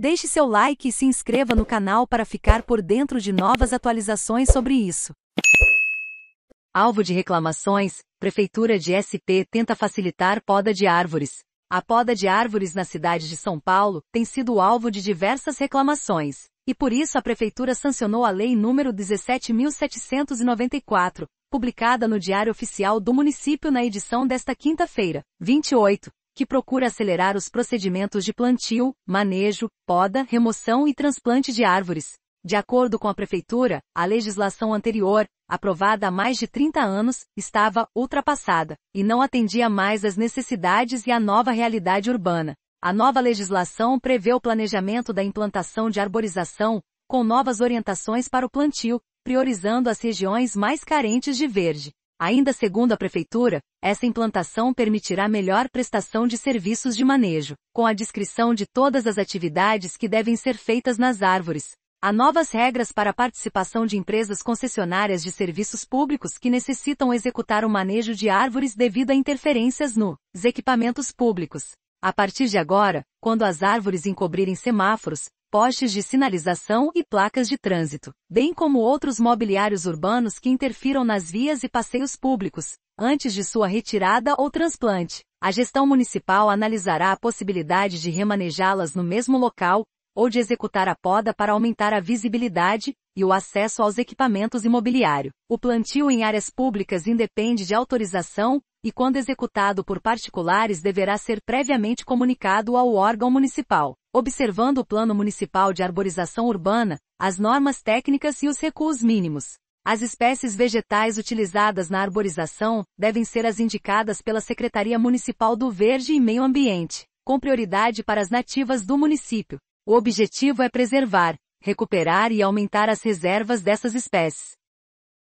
Deixe seu like e se inscreva no canal para ficar por dentro de novas atualizações sobre isso. Alvo de reclamações, Prefeitura de SP tenta facilitar poda de árvores. A poda de árvores na cidade de São Paulo tem sido alvo de diversas reclamações, e por isso a Prefeitura sancionou a Lei nº 17.794, publicada no Diário Oficial do Município na edição desta quinta-feira, 28, que procura acelerar os procedimentos de plantio, manejo, poda, remoção e transplante de árvores. De acordo com a Prefeitura, a legislação anterior, aprovada há mais de 30 anos, estava ultrapassada e não atendia mais às necessidades e à nova realidade urbana. A nova legislação prevê o planejamento da implantação de arborização, com novas orientações para o plantio, priorizando as regiões mais carentes de verde. Ainda segundo a Prefeitura, essa implantação permitirá melhor prestação de serviços de manejo, com a descrição de todas as atividades que devem ser feitas nas árvores. Há novas regras para a participação de empresas concessionárias de serviços públicos que necessitam executar o manejo de árvores devido a interferências nos equipamentos públicos. A partir de agora, quando as árvores encobrirem semáforos, postes de sinalização e placas de trânsito, bem como outros mobiliários urbanos que interfiram nas vias e passeios públicos, antes de sua retirada ou transplante. A gestão municipal analisará a possibilidade de remanejá-las no mesmo local, ou de executar a poda para aumentar a visibilidade e o acesso aos equipamentos imobiliário. O plantio em áreas públicas independe de autorização, e quando executado por particulares deverá ser previamente comunicado ao órgão municipal, observando o Plano Municipal de Arborização Urbana, as normas técnicas e os recuos mínimos. As espécies vegetais utilizadas na arborização devem ser as indicadas pela Secretaria Municipal do Verde e Meio Ambiente, com prioridade para as nativas do município. O objetivo é preservar, recuperar e aumentar as reservas dessas espécies.